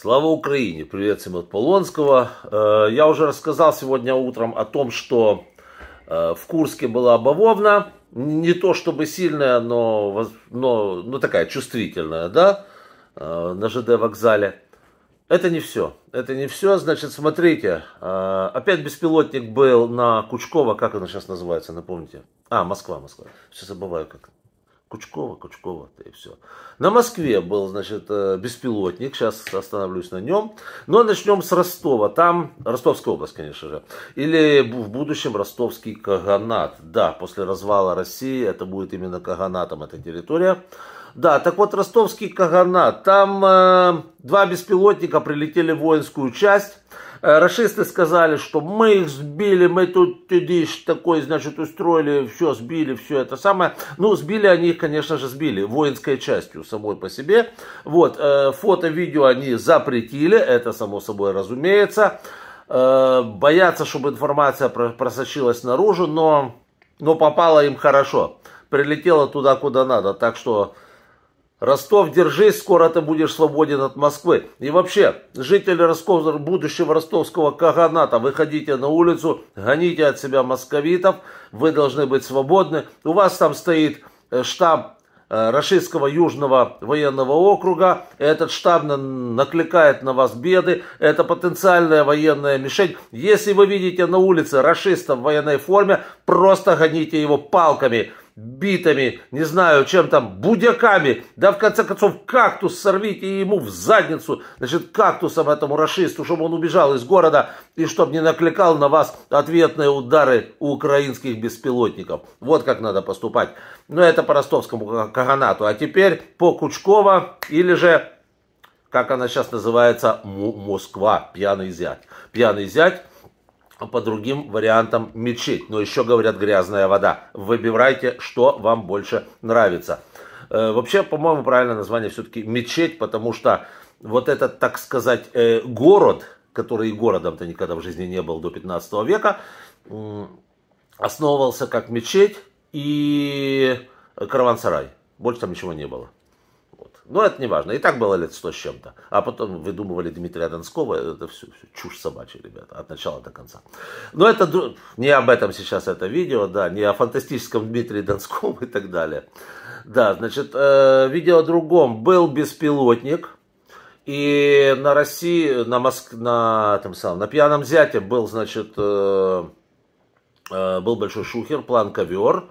Слава Украине! Привет всем от Полонского. Э, я уже рассказал сегодня утром о том, что э, в Курске была бавовна. Не то чтобы сильная, но, но, но ну, такая чувствительная, да, э, на ЖД вокзале. Это не все. Это не все. Значит, смотрите, опять беспилотник был на Кучкова, как она сейчас называется, напомните. А, Москва, Москва. Сейчас забываю как. Кучкова, Кучкова, то и все. На Москве был, значит, э, беспилотник, сейчас остановлюсь на нем. Но начнем с Ростова, там, Ростовская область, конечно же. Или в будущем ростовский Каганат. Да, после развала России это будет именно Каганатом эта территория. Да, так вот, ростовский Каганат, там э, два беспилотника прилетели в воинскую часть. Э, расисты сказали, что мы их сбили, мы тут тыдыш такой, значит, устроили, все, сбили, все это самое. Ну, сбили они их, конечно же, сбили воинской частью самой по себе. Вот, э, фото, видео они запретили, это само собой разумеется. Э, боятся, чтобы информация просочилась наружу, но, но попала им хорошо. Прилетела туда, куда надо, так что Ростов, держись, скоро ты будешь свободен от Москвы. И вообще, жители Ростов, будущего ростовского Каганата, выходите на улицу, гоните от себя московитов, вы должны быть свободны. У вас там стоит э, штаб э, Рашистского Южного военного округа. Этот штаб накликает на вас беды. Это потенциальная военная мишень. Если вы видите на улице расистов в военной форме, просто гоните его палками битами, не знаю, чем там, будяками, да в конце концов кактус сорвите ему в задницу, значит, кактусом этому расисту, чтобы он убежал из города и чтобы не накликал на вас ответные удары у украинских беспилотников. Вот как надо поступать. Но это по ростовскому каганату. А теперь по Кучкова или же, как она сейчас называется, Москва, пьяный зять. Пьяный зять а по другим вариантам мечеть. Но еще говорят грязная вода. Выбирайте, что вам больше нравится. Э, вообще, по-моему, правильное название все-таки мечеть, потому что вот этот, так сказать, э, город, который городом-то никогда в жизни не был до 15 века, основывался как мечеть и караван-сарай. Больше там ничего не было. Вот. Но ну, это не важно. И так было лет сто с чем-то. А потом выдумывали Дмитрия Донского. Это все, все чушь собачья, ребята, от начала до конца. Но это не об этом сейчас это видео, да, не о фантастическом Дмитрии Донском и так далее. Да, значит, э, видео о другом. Был беспилотник. И на России, на, Моск... на, там сам, на пьяном зяте был, значит, э, э, был большой шухер, план ковер.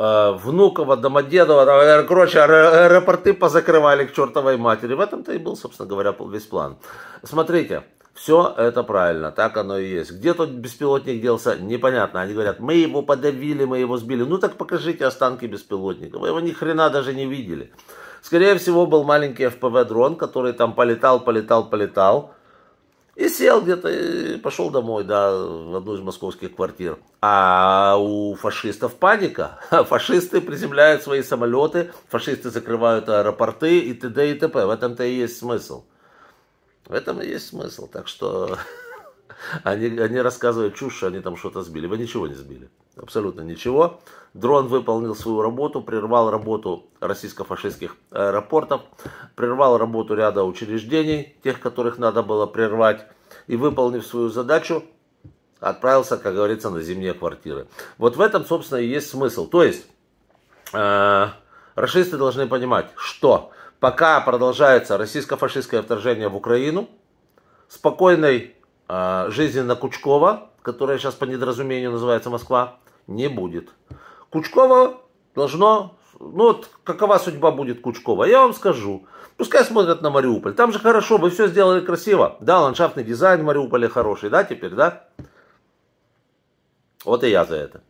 Э, Внуково, Домодедово, э, короче, аэропорты позакрывали к чертовой матери. В этом-то и был, собственно говоря, весь план. Смотрите, все это правильно, так оно и есть. Где тот беспилотник делся, непонятно. Они говорят, мы его подавили, мы его сбили. Ну так покажите останки беспилотника. Вы его ни хрена даже не видели. Скорее всего, был маленький ФПВ-дрон, который там полетал, полетал, полетал. И сел где-то и пошел домой, да, в одну из московских квартир. А у фашистов паника. Фашисты приземляют свои самолеты, фашисты закрывают аэропорты и т.д. и т.п. В этом-то и есть смысл. В этом и есть смысл. Так что они, они рассказывают чушь, что они там что-то сбили. Вы ничего не сбили абсолютно ничего. Дрон выполнил свою работу, прервал работу российско-фашистских аэропортов, прервал работу ряда учреждений, тех, которых надо было прервать, и выполнив свою задачу, отправился, как говорится, на зимние квартиры. Вот в этом, собственно, и есть смысл. То есть, э, расисты должны понимать, что пока продолжается российско-фашистское вторжение в Украину, спокойной э, жизни на Кучкова, которая сейчас по недоразумению называется Москва, не будет. Кучкова должно... Ну вот какова судьба будет Кучкова? Я вам скажу. Пускай смотрят на Мариуполь. Там же хорошо, вы все сделали красиво. Да, ландшафтный дизайн в Мариуполе хороший, да, теперь, да? Вот и я за это.